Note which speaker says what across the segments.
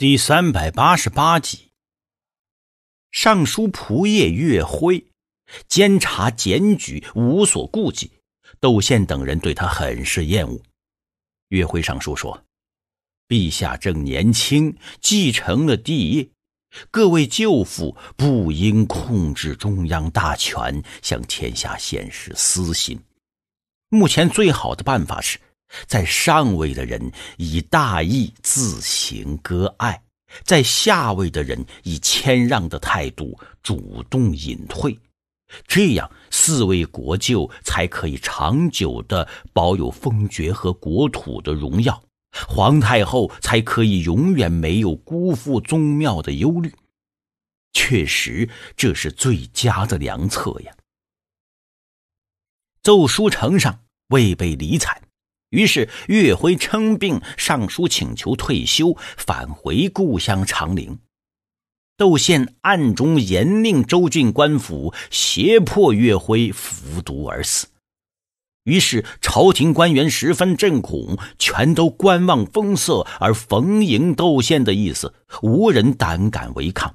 Speaker 1: 第三百八十八集，尚书仆射岳辉监察检举无所顾忌，窦宪等人对他很是厌恶。岳辉上书说：“陛下正年轻，继承了帝业，各位舅父不应控制中央大权，向天下显示私心。目前最好的办法是。”在上位的人以大义自行割爱，在下位的人以谦让的态度主动隐退，这样四位国舅才可以长久的保有封爵和国土的荣耀，皇太后才可以永远没有辜负宗庙的忧虑。确实，这是最佳的良策呀！奏书呈上，未被理睬。于是，岳辉称病上书请求退休，返回故乡长陵。窦宪暗中严令州郡官府，胁迫岳辉服毒而死。于是，朝廷官员十分震恐，全都观望风色而逢迎窦宪的意思，无人胆敢违抗。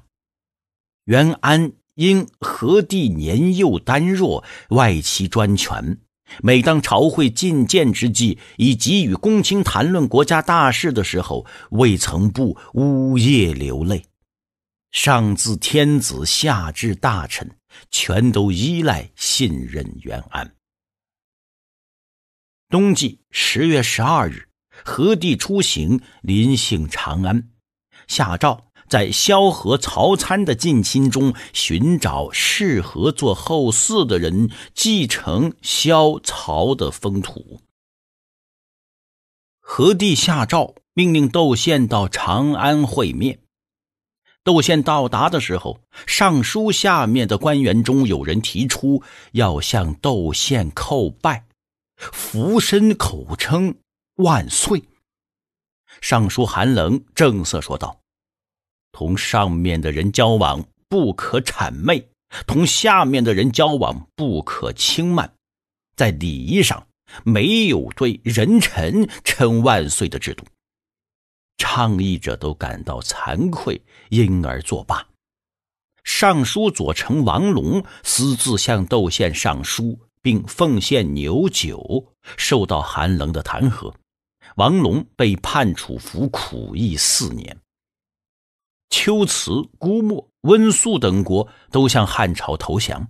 Speaker 1: 元安因何帝年幼单弱，外戚专权。每当朝会觐见之际，以及与公卿谈论国家大事的时候，未曾不呜咽流泪。上自天子，下至大臣，全都依赖信任元安。冬季十月十二日，和帝出行临幸长安，下诏。在萧何、曹参的近亲中寻找适合做后嗣的人，继承萧曹的封土。何帝下诏，命令窦宪到长安会面。窦宪到达的时候，尚书下面的官员中有人提出要向窦宪叩拜，俯身口称万岁。尚书韩冷正色说道。同上面的人交往不可谄媚，同下面的人交往不可轻慢，在礼仪上没有对人臣称万岁的制度，倡议者都感到惭愧，因而作罢。尚书左丞王龙私自向窦宪上书，并奉献牛酒，受到寒冷的弹劾，王龙被判处服苦役四年。秋瓷、姑墨、温宿等国都向汉朝投降。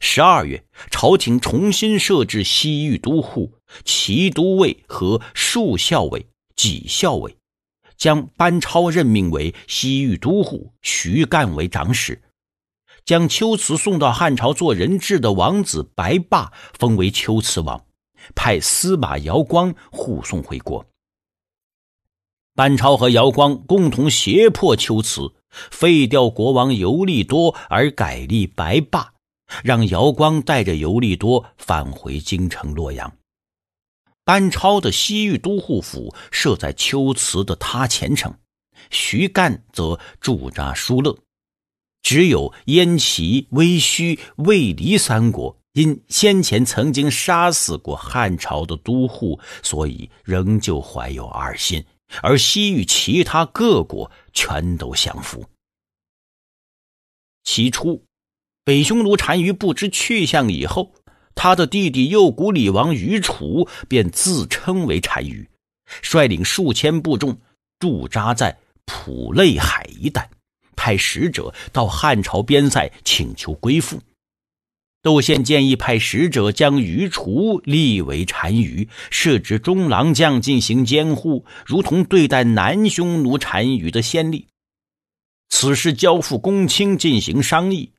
Speaker 1: 十二月，朝廷重新设置西域都护、齐都尉和束校尉、己校尉，将班超任命为西域都护，徐干为长史。将秋瓷送到汉朝做人质的王子白霸封为秋瓷王，派司马瑶光护送回国。班超和姚光共同胁迫秋慈废掉国王尤利多，而改立白霸，让姚光带着尤利多返回京城洛阳。班超的西域都护府设在秋慈的他前城，徐干则驻扎疏勒。只有燕、齐、微、徐、魏、离三国，因先前曾经杀死过汉朝的都护，所以仍旧怀有二心。而西域其他各国全都降服。起初，北匈奴单于不知去向以后，他的弟弟右谷里王于楚便自称为单于，率领数千部众驻扎在普类海一带，派使者到汉朝边塞请求归附。窦宪建议派使者将余除立为单于，设置中郎将进行监护，如同对待南匈奴单于的先例。此事交付公卿进行商议。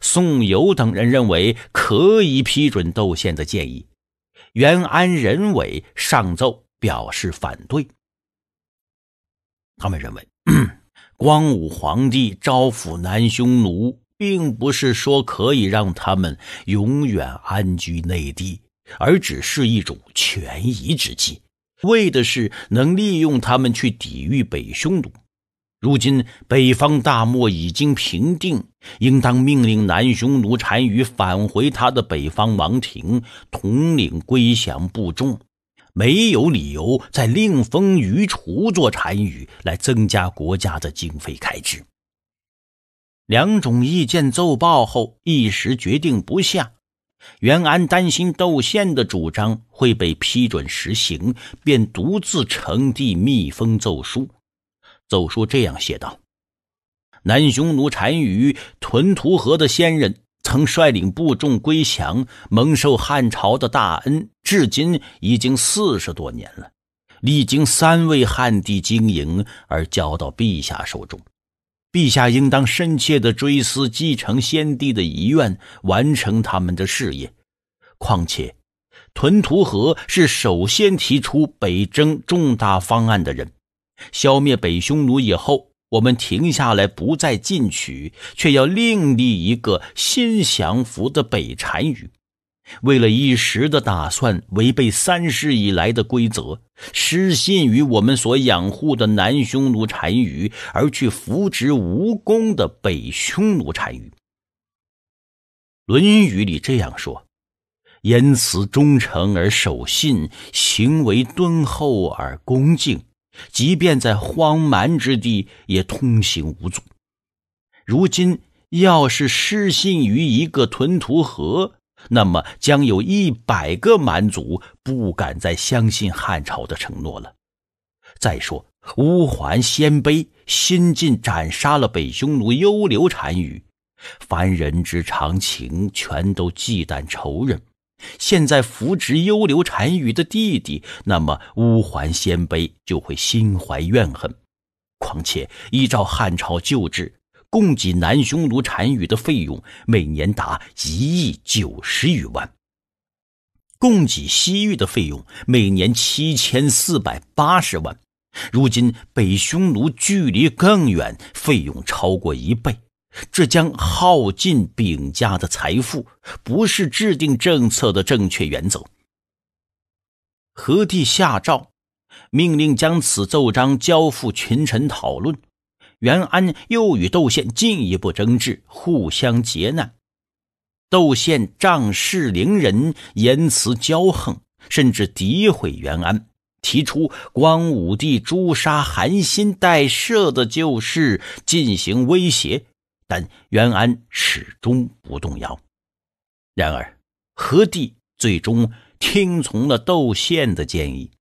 Speaker 1: 宋友等人认为可以批准窦宪的建议。元安、任伟上奏表示反对。他们认为，光武皇帝招抚南匈奴。并不是说可以让他们永远安居内地，而只是一种权宜之计，为的是能利用他们去抵御北匈奴。如今北方大漠已经平定，应当命令南匈奴单于返回他的北方王庭，统领归降部众。没有理由再另封于除做单于，来增加国家的经费开支。两种意见奏报后，一时决定不下。袁安担心窦宪的主张会被批准实行，便独自呈递密封奏书。奏书这样写道：“南匈奴单于屯图河的先人，曾率领部众归降，蒙受汉朝的大恩，至今已经四十多年了。历经三位汉帝经营，而交到陛下手中。”陛下应当深切地追思继承先帝的遗愿，完成他们的事业。况且，屯屠河是首先提出北征重大方案的人。消灭北匈奴以后，我们停下来不再进取，却要另立一个新降服的北单于。为了一时的打算，违背三世以来的规则，失信于我们所养护的南匈奴单于，而去扶植无功的北匈奴单于。《论语》里这样说：“言辞忠诚而守信，行为敦厚而恭敬，即便在荒蛮之地也通行无阻。如今要是失信于一个屯屠河。”那么，将有一百个蛮族不敢再相信汉朝的承诺了。再说，乌桓、鲜卑、新晋斩杀了北匈奴幽留单于，凡人之常情，全都忌惮仇人。现在扶植幽留单于的弟弟，那么乌桓、鲜卑就会心怀怨恨。况且，依照汉朝旧制。供给南匈奴单于的费用每年达一亿九十余万，供给西域的费用每年七千四百八十万。如今北匈奴距离更远，费用超过一倍，这将耗尽丙家的财富，不是制定政策的正确原则。何帝下诏，命令将此奏章交付群臣讨论。袁安又与窦宪进一步争执，互相劫难。窦宪仗势凌人，言辞骄横，甚至诋毁袁安，提出光武帝诛杀韩信、带射的旧事进行威胁。但袁安始终不动摇。然而，和帝最终听从了窦宪的建议。